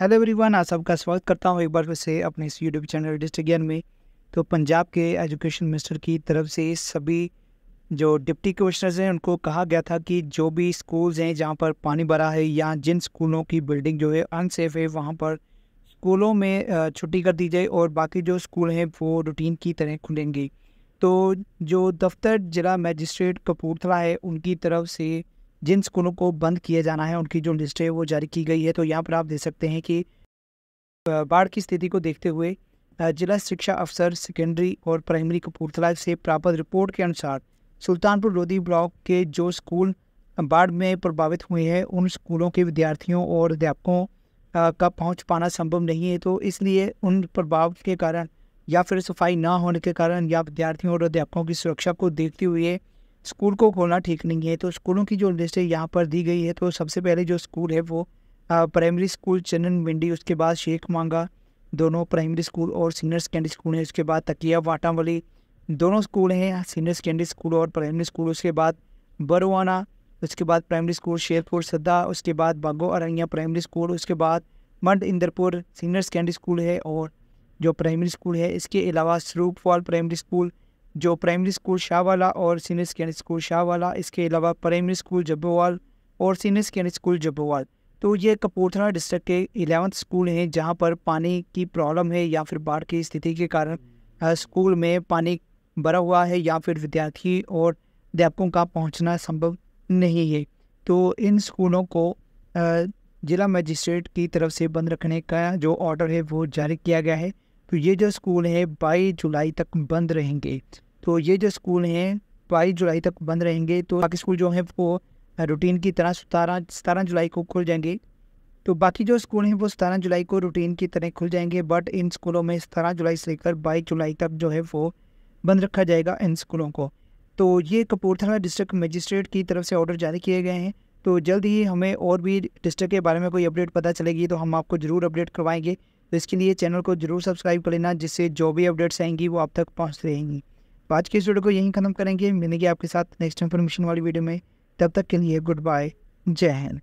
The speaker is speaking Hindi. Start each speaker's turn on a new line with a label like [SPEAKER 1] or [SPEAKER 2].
[SPEAKER 1] हेलो एवरीवन आज सबका स्वागत करता हूँ एक बार फिर से अपने इस यूट्यूब चैनल डिस्ट्रिक्ट ज्ञान में तो पंजाब के एजुकेशन मिनिस्टर की तरफ से सभी जो डिप्टी कमिश्नर्स हैं उनको कहा गया था कि जो भी स्कूल्स हैं जहाँ पर पानी भरा है या जिन स्कूलों की बिल्डिंग जो है अनसेफ है वहाँ पर स्कूलों में छुट्टी कर दी जाए और बाकी जो स्कूल हैं वो रूटीन की तरह खुलेंगे तो जो दफ्तर जिला मजिस्ट्रेट कपूरथला है उनकी तरफ से जिन स्कूलों को बंद किए जाना है उनकी जो लिस्ट है वो जारी की गई है तो यहाँ पर आप देख सकते हैं कि बाढ़ की स्थिति को देखते हुए जिला शिक्षा अफसर सेकेंडरी और प्राइमरी कपूरथला से प्राप्त रिपोर्ट के अनुसार सुल्तानपुर लोधी ब्लॉक के जो स्कूल बाढ़ में प्रभावित हुए हैं उन स्कूलों के विद्यार्थियों और अध्यापकों का पहुंच पाना संभव नहीं है तो इसलिए उन प्रभाव के कारण या फिर सफाई ना होने के कारण या विद्यार्थियों और अध्यापकों की सुरक्षा को देखते हुए स्कूल को खोलना ठीक नहीं है तो स्कूलों की जो लिस्ट है यहाँ पर दी गई है तो सबसे पहले जो स्कूल है वो प्राइमरी स्कूल चंदन मिंडी उसके बाद शेख मांगा दोनों प्राइमरी स्कूल और सीनियर सेकेंडरी स्कूल हैं उसके बाद तकिया वाटावली दोनों स्कूल हैं सीनियर सेकेंडरी स्कूल और प्राइमरी स्कूल उसके बाद बरवाना उसके बाद प्राइमरी स्कूल शेरपुर सद्दा उसके बाद बागो अरैया प्राइमरी स्कूल उसके बाद मंड इंदरपुर सीनियर सेकेंडरी स्कूल है और जो प्राइमरी स्कूल है इसके अलावा स्वरूप फॉल प्राइमरी स्कूल जो प्राइमरी स्कूल शाहवाला और सीनियर सेकेंडरी स्कूल शाहवाला इसके अलावा प्राइमरी स्कूल जब्बोवाल और सीनियर सेकेंडरी स्कूल जब्बोवाल तो ये कपूरथला डिस्ट्रिक्ट के एलेवंथ स्कूल हैं जहाँ पर पानी की प्रॉब्लम है या फिर बाढ़ की स्थिति के कारण स्कूल में पानी भरा हुआ है या फिर विद्यार्थी और अध्यापकों का पहुँचना संभव नहीं है तो इन स्कूलों को ज़िला मजिस्ट्रेट की तरफ से बंद रखने का जो ऑर्डर है वो जारी किया गया है तो ये जो स्कूल है बाईस जुलाई तक बंद रहेंगे तो ये जो स्कूल हैं बाईस जुलाई तक बंद रहेंगे तो बाकी स्कूल जो हैं वो रूटीन की तरह सतारह सतारह जुलाई को खुल जाएंगे तो बाकी जो स्कूल हैं वो सतारह जुलाई को रूटीन की तरह खुल जाएंगे बट इन स्कूलों में सतारह जुलाई से लेकर बाईस जुलाई तक जो है वो बंद रखा जाएगा इन स्कूलों को तो ये कपूरथला डिस्ट्रिक्ट मजिस्ट्रेट की तरफ से ऑर्डर जारी किए गए हैं तो जल्द ही हमें और भी डिस्ट्रिक्ट के बारे में कोई अपडेट पता चलेगी तो हम आपको ज़रूर अपडेट करवाएंगे तो इसके लिए चैनल को ज़रूर सब्सक्राइब कर लेना जिससे जो भी अपडेट्स आएंगी वो आप तक पहुँच रहेंगी तो आज के इस वीडियो को यहीं खत्म करेंगे मिलेंगे आपके साथ नेक्स्ट इन्फॉर्मेशन वाली वीडियो में तब तक के लिए गुड बाय जय हिंद